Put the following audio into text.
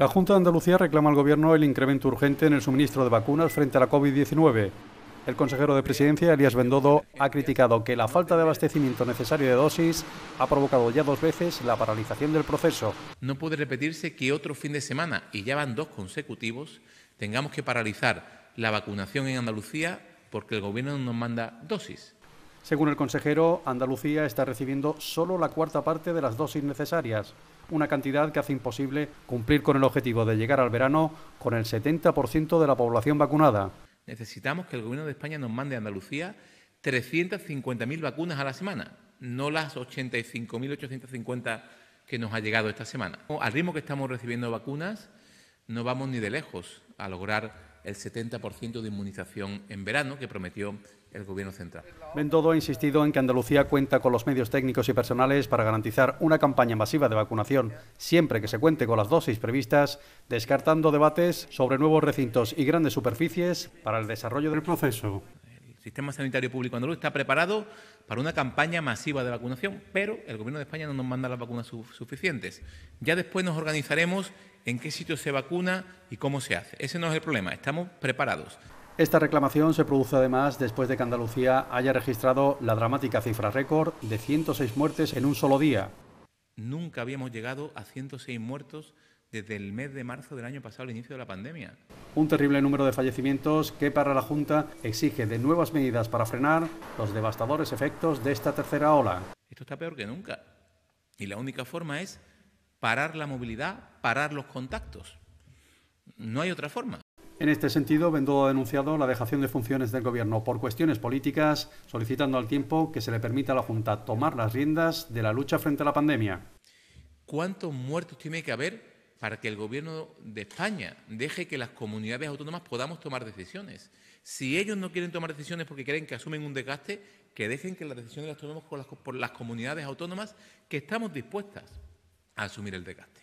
La Junta de Andalucía reclama al Gobierno el incremento urgente en el suministro de vacunas frente a la COVID-19. El consejero de Presidencia, Elías Bendodo, ha criticado que la falta de abastecimiento necesario de dosis ha provocado ya dos veces la paralización del proceso. No puede repetirse que otro fin de semana, y ya van dos consecutivos, tengamos que paralizar la vacunación en Andalucía porque el Gobierno nos manda dosis. Según el consejero, Andalucía está recibiendo solo la cuarta parte de las dosis necesarias, una cantidad que hace imposible cumplir con el objetivo de llegar al verano con el 70% de la población vacunada. Necesitamos que el Gobierno de España nos mande a Andalucía 350.000 vacunas a la semana, no las 85.850 que nos ha llegado esta semana. Al ritmo que estamos recibiendo vacunas, no vamos ni de lejos a lograr el 70% de inmunización en verano que prometió el Gobierno central. Bendodo ha insistido en que Andalucía cuenta con los medios técnicos y personales para garantizar una campaña masiva de vacunación, siempre que se cuente con las dosis previstas, descartando debates sobre nuevos recintos y grandes superficies para el desarrollo del proceso. El sistema sanitario público andaluz está preparado para una campaña masiva de vacunación, pero el Gobierno de España no nos manda las vacunas suficientes. Ya después nos organizaremos en qué sitio se vacuna y cómo se hace. Ese no es el problema, estamos preparados. Esta reclamación se produce además después de que Andalucía haya registrado la dramática cifra récord de 106 muertes en un solo día. Nunca habíamos llegado a 106 muertos desde el mes de marzo del año pasado, al inicio de la pandemia. Un terrible número de fallecimientos que para la Junta exige de nuevas medidas para frenar los devastadores efectos de esta tercera ola. Esto está peor que nunca. Y la única forma es parar la movilidad, parar los contactos. No hay otra forma. En este sentido, Bendodo ha denunciado la dejación de funciones del Gobierno por cuestiones políticas, solicitando al tiempo que se le permita a la Junta tomar las riendas de la lucha frente a la pandemia. ¿Cuántos muertos tiene que haber para que el Gobierno de España deje que las comunidades autónomas podamos tomar decisiones. Si ellos no quieren tomar decisiones porque creen que asumen un desgaste, que dejen que las decisiones las tomemos las, por las comunidades autónomas que estamos dispuestas a asumir el desgaste.